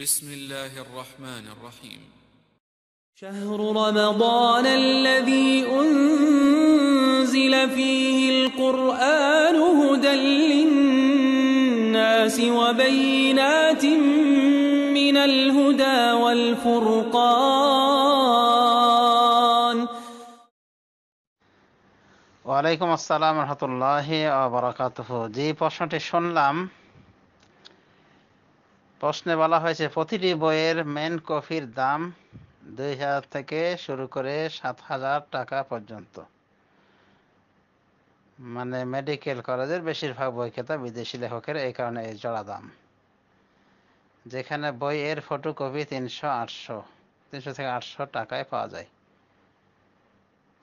بسم الله الرحمن الرحيم شهر رمضان الذي أنزل فيه القرآن هدى للناس وبينات من الهدى والفرقان السلام ورحمة الله وبركاته যে প্রশ্নটি شنلام প্রশ্নে বলা হয়েছে প্রতিটি বইয়ের মেন কফির দাম দুই হাজার থেকে শুরু করে সাত হাজার টাকা পর্যন্ত মানে মেডিকেল কলেজের বেশিরভাগ বই খেতা বিদেশি লেখকের এই কারণে এই জড়া দাম যেখানে বই ফটো ফটোকপি তিনশো আটশো তিনশো থেকে আটশো টাকায় পাওয়া যায়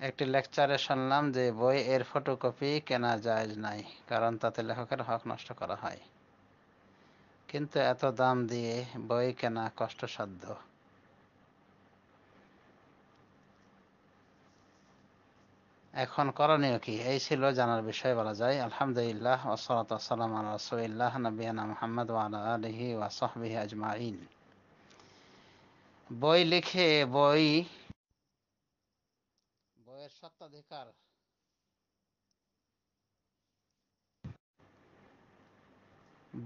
একটি লেকচারে শুনলাম যে বই এর ফটোকপি কেনা যায় নাই কারণ তাতে লেখকের হক নষ্ট করা হয় কিন্তু এত দাম দিয়ে বই কেনা কষ্টসাধ্য এখন করণীয় কি এই ছিল জানার বিষয় বলা যায় আলহামদুলিল্লাহ ওসলাত আসসালাম আল্লাহ রসুল্লাহ নবীনা মোহাম্মদ আলহি ওয়াসহবিহি আজমাইন বই লিখে বই বইয়ের সত্ত্বাধিকার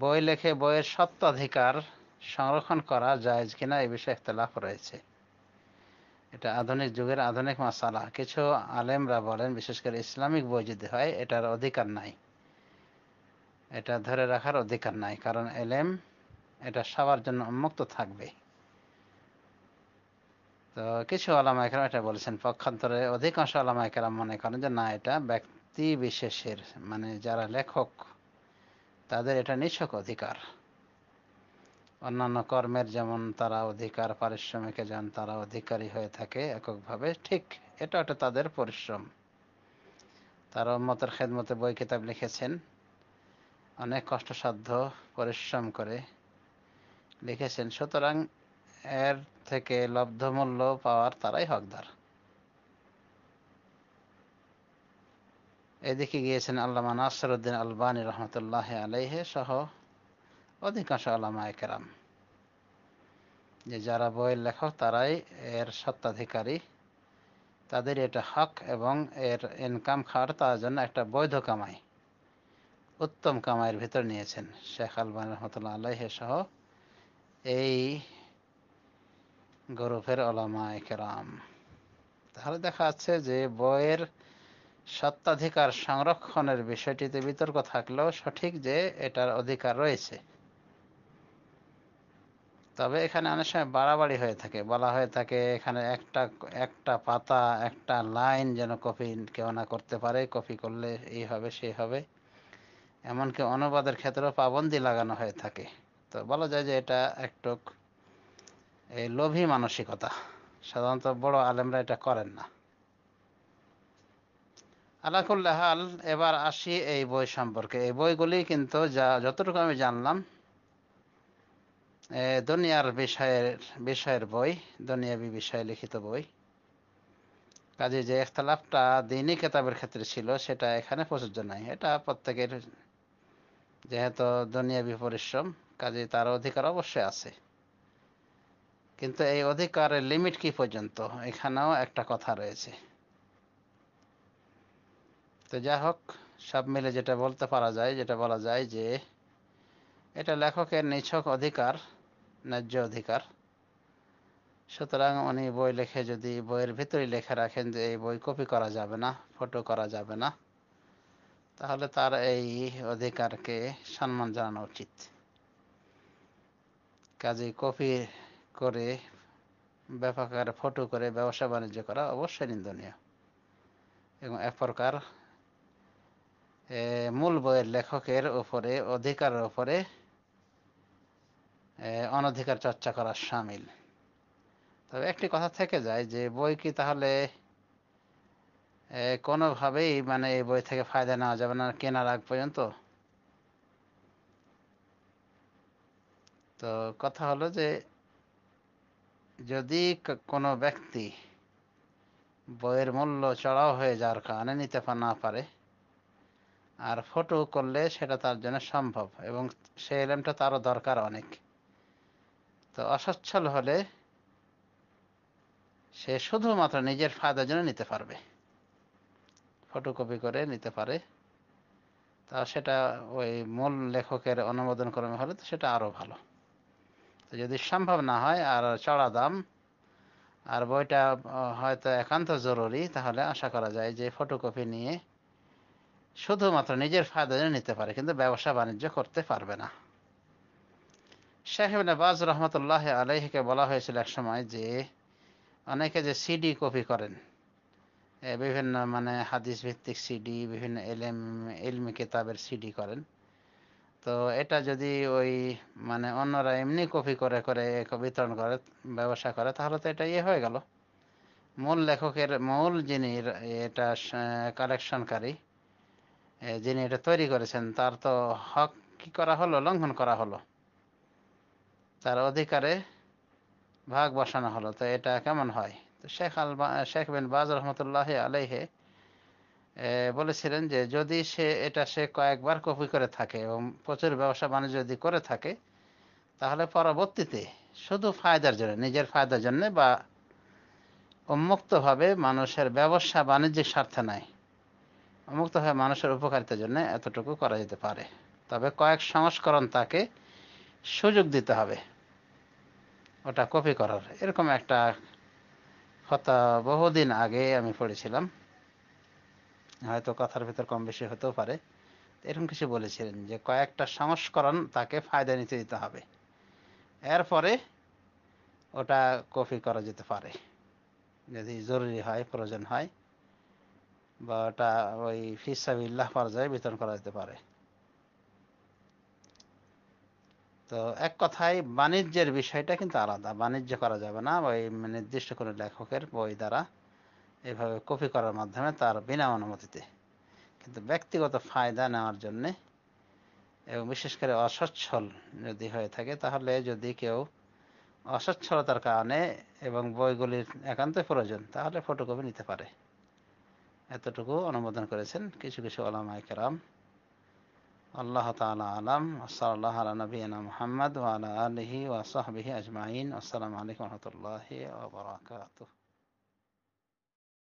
বই লেখে বইয়ের সত্ত্বাধিকার সংরক্ষণ করা জায়জ কিনা এই বিষয়ে একতলাফ রয়েছে এটা আধুনিক যুগের আধুনিক মশালা কিছু আলেমরা বলেন বিশেষ করে ইসলামিক বই যদি হয় এটার অধিকার নাই এটা ধরে রাখার অধিকার নাই কারণ এলেম এটা সবার জন্য উন্মুক্ত থাকবে তো কিছু আলামাইকার এটা বলেছেন পক্ষান্তরে অধিকাংশ আলামাইকার মনে করেন যে না এটা ব্যক্তি বিশেষের মানে যারা লেখক তাদের এটা নিছক অধিকার অন্যান্য কর্মের যেমন তারা অধিকার পারিশ্রমিকে যান তারা অধিকারী হয়ে থাকে এককভাবে ঠিক এটা একটা তাদের পরিশ্রম তারা মতের খেদমতে বই কিতাব লিখেছেন অনেক কষ্টসাধ্য পরিশ্রম করে লিখেছেন সুতরাং এর থেকে লব্ধমূল্য পাওয়ার তারাই হকদার এদিকে গিয়েছেন আল্লামা নাসরুদ্দিন আলবানী রহমতুল্লাহ আলাইহে সহ অধিকাংশ আল্লামা একরাম যে যারা বইয়ের লেখক তারাই এর সত্ত্বাধিকারী তাদের এটা হক এবং এর ইনকাম খাওয়ার তার জন্য একটা বৈধ কামাই উত্তম কামাইয়ের ভিতর নিয়েছেন শেখ আলবানী রহমতুল্লাহ আলাইহে সহ এই গরুফের আলামা একরাম তাহলে দেখা যাচ্ছে যে বইয়ের সত্ত্বাধিকার সংরক্ষণের বিষয়টিতে বিতর্ক থাকলেও সঠিক যে এটার অধিকার রয়েছে তবে এখানে অনেক সময় বাড়াবাড়ি হয়ে থাকে বলা হয়ে থাকে এখানে একটা একটা পাতা একটা লাইন যেন কপি কেউ না করতে পারে কপি করলে এই হবে সেই হবে এমনকি অনুবাদের ক্ষেত্রেও পাবন্দি লাগানো হয়ে থাকে তো বলা যায় যে এটা একটু এই লোভী মানসিকতা সাধারণত বড় আলেমরা এটা করেন না লাহাল এবার আসি এই বই সম্পর্কে এই বইগুলি কিন্তু যা যতটুকু আমি জানলাম দুনিয়ার বিষয়ের বিষয়ের বই দুনিয়াবি বিষয়ে লিখিত বই কাজে যে একতলাফটা দিনই কেতাবের ক্ষেত্রে ছিল সেটা এখানে প্রযোজ্য নাই এটা প্রত্যেকের যেহেতু দুনিয়াবি পরিশ্রম কাজে তার অধিকার অবশ্যই আছে কিন্তু এই অধিকারের লিমিট কি পর্যন্ত এখানেও একটা কথা রয়েছে তো যাই হোক সব মিলে যেটা বলতে পারা যায় যেটা বলা যায় যে এটা লেখকের নিছক অধিকার ন্যায্য অধিকার সুতরাং উনি বই লেখে যদি বইয়ের ভিতরে লেখা রাখেন যে এই বই কপি করা যাবে না ফটো করা যাবে না তাহলে তার এই অধিকারকে সম্মান জানানো উচিত কাজে কপি করে ব্যাপার ফটো করে ব্যবসা বাণিজ্য করা অবশ্যই নিন্দনীয় এবং এক প্রকার মূল বইয়ের লেখকের উপরে অধিকারের উপরে অনধিকার চর্চা করা সামিল তবে একটি কথা থেকে যায় যে বই কি তাহলে কোনোভাবেই মানে এই বই থেকে ফায়দা নেওয়া যাবে না কেনার আগ পর্যন্ত তো কথা হলো যে যদি কোনো ব্যক্তি বইয়ের মূল্য চড়াও হয়ে যাওয়ার কারণে নিতে না পারে আর ফটো করলে সেটা তার জন্য সম্ভব এবং সেই এলেমটা তারও দরকার অনেক তো অসচ্ছল হলে সে শুধুমাত্র নিজের ফায়দার জন্য নিতে পারবে ফটোকপি করে নিতে পারে তা সেটা ওই মূল লেখকের অনুমোদন ক্রমে হলে তো সেটা আরও ভালো তো যদি সম্ভব না হয় আর চড়া দাম আর বইটা হয়তো একান্ত জরুরি তাহলে আশা করা যায় যে ফটোকপি নিয়ে শুধুমাত্র নিজের ফায়দা নিতে পারে কিন্তু ব্যবসা বাণিজ্য করতে পারবে না শেখ বাজ রহমতুল্লাহ আলহিকে বলা হয়েছিল এক সময় যে অনেকে যে সিডি কপি করেন বিভিন্ন মানে হাদিস ভিত্তিক সিডি বিভিন্ন এলএম এলমি কিতাবের সিডি করেন তো এটা যদি ওই মানে অন্যরা এমনি কপি করে করে বিতরণ করে ব্যবসা করে তাহলে তো এটা ইয়ে হয়ে গেল মূল লেখকের মূল যিনি এটা কালেকশনকারী যিনি এটা তৈরি করেছেন তার তো হক কি করা হলো লঙ্ঘন করা হলো তার অধিকারে ভাগ বসানো হলো তো এটা কেমন হয় তো শেখ আল শেখ বিন বাজ রহমতুল্লাহ আলাইহে বলেছিলেন যে যদি সে এটা সে কয়েকবার কপি করে থাকে এবং প্রচুর ব্যবসা বাণিজ্য যদি করে থাকে তাহলে পরবর্তীতে শুধু ফায়দার জন্য নিজের ফায়দার জন্য বা উন্মুক্তভাবে মানুষের ব্যবসা বাণিজ্যিক স্বার্থে নাই মুক্ত মানুষের উপকারিতার জন্য এতটুকু করা যেতে পারে তবে কয়েক সংস্করণ তাকে সুযোগ দিতে হবে ওটা কপি করার এরকম একটা কথা বহুদিন আগে আমি পড়েছিলাম হয়তো কথার ভিতর কম বেশি হতেও পারে এরকম কিছু বলেছিলেন যে কয়েকটা সংস্করণ তাকে ফায়দা নিতে দিতে হবে এরপরে ওটা কপি করা যেতে পারে যদি জরুরি হয় প্রয়োজন হয় বা ওটা ওই ফিসাবিল্লাহ পর্যায়ে বিতরণ করা যেতে পারে তো এক কথায় বাণিজ্যের বিষয়টা কিন্তু আলাদা বাণিজ্য করা যাবে না ওই নির্দিষ্ট কোনো লেখকের বই দ্বারা এভাবে কপি করার মাধ্যমে তার বিনা অনুমতিতে কিন্তু ব্যক্তিগত ফায়দা নেওয়ার জন্যে এবং বিশেষ করে অসচ্ছল যদি হয়ে থাকে তাহলে যদি কেউ অসচ্ছলতার কারণে এবং বইগুলির একান্তই প্রয়োজন তাহলে ফটোকপি নিতে পারে এতটুকু অনুমোদন করেছেন কিছু কিছু ওলামা কেরাম আল্লাহ তালা আলাম সাল্লাহ আলা নবীনা মোহাম্মদ ওয়ালা আলহি ওয়াসাহবিহি আজমাইন আসসালামু আলাইকুম রহমতুল্লাহি আবরাকাতুহ